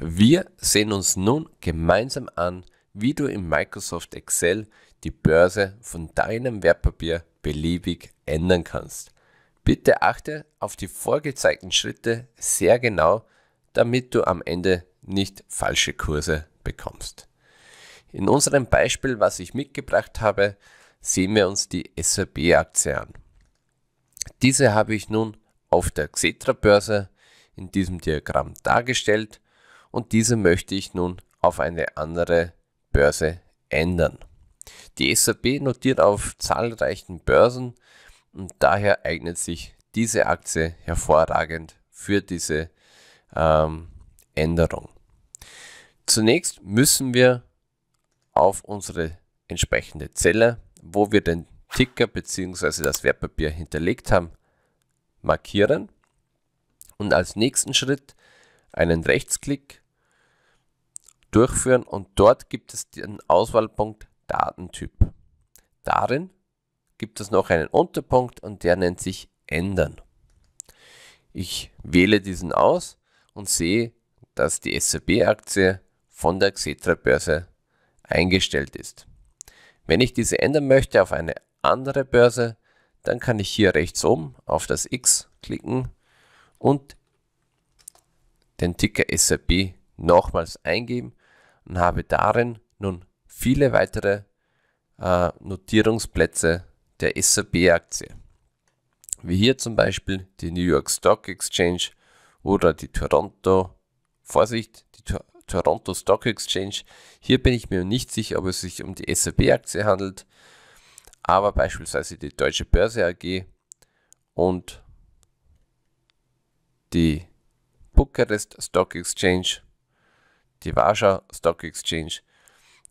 Wir sehen uns nun gemeinsam an, wie du in Microsoft Excel die Börse von deinem Wertpapier beliebig ändern kannst. Bitte achte auf die vorgezeigten Schritte sehr genau, damit du am Ende nicht falsche Kurse bekommst. In unserem Beispiel, was ich mitgebracht habe, sehen wir uns die SAP-Aktie an. Diese habe ich nun auf der Xetra-Börse in diesem Diagramm dargestellt und diese möchte ich nun auf eine andere Börse ändern. Die SAP notiert auf zahlreichen Börsen und daher eignet sich diese Aktie hervorragend für diese ähm, Änderung. Zunächst müssen wir auf unsere entsprechende Zelle, wo wir den Ticker bzw. das Wertpapier hinterlegt haben, markieren und als nächsten Schritt einen Rechtsklick durchführen und dort gibt es den Auswahlpunkt Datentyp. Darin gibt es noch einen Unterpunkt und der nennt sich Ändern. Ich wähle diesen aus und sehe, dass die SAP-Aktie von der Xetra-Börse eingestellt ist. Wenn ich diese ändern möchte auf eine andere Börse, dann kann ich hier rechts oben auf das X klicken und den Ticker SAP nochmals eingeben und habe darin nun viele weitere äh, Notierungsplätze der SAP-Aktie, wie hier zum Beispiel die New York Stock Exchange oder die Toronto, Vorsicht, die Tor Toronto Stock Exchange. Hier bin ich mir nicht sicher, ob es sich um die SAP-Aktie handelt, aber beispielsweise die Deutsche Börse AG und die Bucharest Stock Exchange die Warschau Stock Exchange.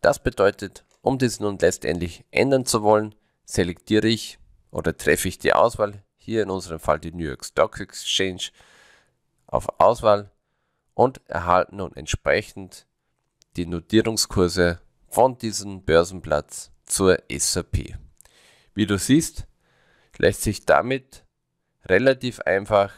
Das bedeutet, um dies nun letztendlich ändern zu wollen, selektiere ich oder treffe ich die Auswahl, hier in unserem Fall die New York Stock Exchange, auf Auswahl und erhalte nun entsprechend die Notierungskurse von diesem Börsenplatz zur SAP. Wie du siehst, lässt sich damit relativ einfach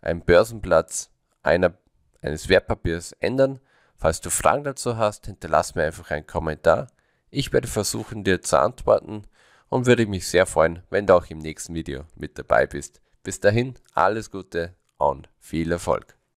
ein Börsenplatz einer, eines Wertpapiers ändern Falls du Fragen dazu hast, hinterlass mir einfach einen Kommentar. Ich werde versuchen, dir zu antworten und würde mich sehr freuen, wenn du auch im nächsten Video mit dabei bist. Bis dahin, alles Gute und viel Erfolg.